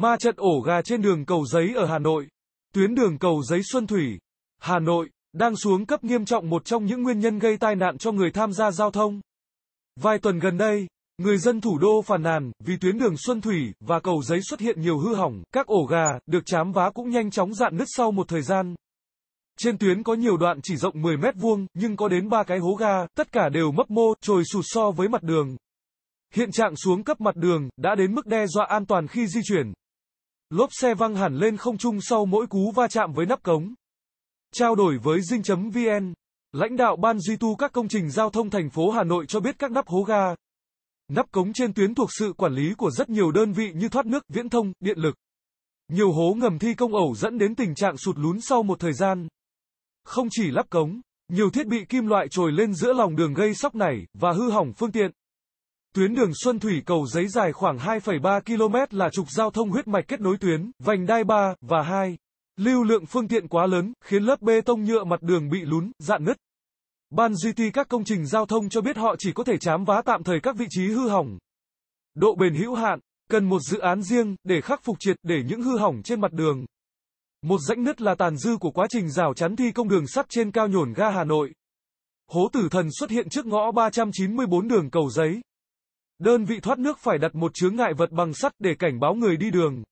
Ma trận ổ gà trên đường cầu giấy ở Hà Nội. Tuyến đường cầu giấy Xuân Thủy, Hà Nội, đang xuống cấp nghiêm trọng một trong những nguyên nhân gây tai nạn cho người tham gia giao thông. Vài tuần gần đây, người dân thủ đô phàn nàn vì tuyến đường Xuân Thủy và cầu giấy xuất hiện nhiều hư hỏng, các ổ gà được chám vá cũng nhanh chóng dạn nứt sau một thời gian. Trên tuyến có nhiều đoạn chỉ rộng 10 mét vuông, nhưng có đến 3 cái hố ga, tất cả đều mấp mô, trồi sụt so với mặt đường. Hiện trạng xuống cấp mặt đường đã đến mức đe dọa an toàn khi di chuyển, Lốp xe văng hẳn lên không trung sau mỗi cú va chạm với nắp cống. Trao đổi với dinh.vn, lãnh đạo ban duy tu các công trình giao thông thành phố Hà Nội cho biết các nắp hố ga, nắp cống trên tuyến thuộc sự quản lý của rất nhiều đơn vị như thoát nước, viễn thông, điện lực. Nhiều hố ngầm thi công ẩu dẫn đến tình trạng sụt lún sau một thời gian. Không chỉ lắp cống, nhiều thiết bị kim loại trồi lên giữa lòng đường gây sóc này và hư hỏng phương tiện. Tuyến đường Xuân Thủy cầu giấy dài khoảng 2,3 km là trục giao thông huyết mạch kết nối tuyến, vành đai 3 và 2. Lưu lượng phương tiện quá lớn, khiến lớp bê tông nhựa mặt đường bị lún, dạn nứt. Ban duy GT các công trình giao thông cho biết họ chỉ có thể chám vá tạm thời các vị trí hư hỏng. Độ bền hữu hạn, cần một dự án riêng để khắc phục triệt để những hư hỏng trên mặt đường. Một rãnh nứt là tàn dư của quá trình rào chắn thi công đường sắt trên cao nhổn ga Hà Nội. Hố tử thần xuất hiện trước ngõ 394 đường cầu giấy. Đơn vị thoát nước phải đặt một chướng ngại vật bằng sắt để cảnh báo người đi đường.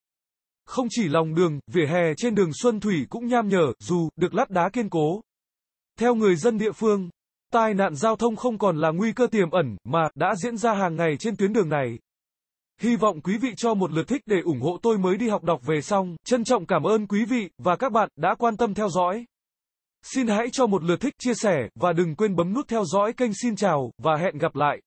Không chỉ lòng đường, vỉa hè trên đường Xuân Thủy cũng nham nhở, dù được lát đá kiên cố. Theo người dân địa phương, tai nạn giao thông không còn là nguy cơ tiềm ẩn mà đã diễn ra hàng ngày trên tuyến đường này. Hy vọng quý vị cho một lượt thích để ủng hộ tôi mới đi học đọc về xong. Trân trọng cảm ơn quý vị và các bạn đã quan tâm theo dõi. Xin hãy cho một lượt thích chia sẻ và đừng quên bấm nút theo dõi kênh xin chào và hẹn gặp lại.